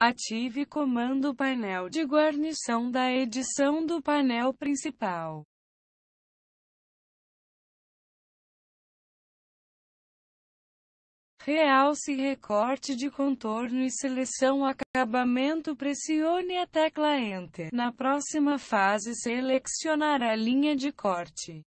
Ative comando painel de guarnição da edição do painel principal. Realce recorte de contorno e seleção acabamento pressione a tecla Enter. Na próxima fase selecionar a linha de corte.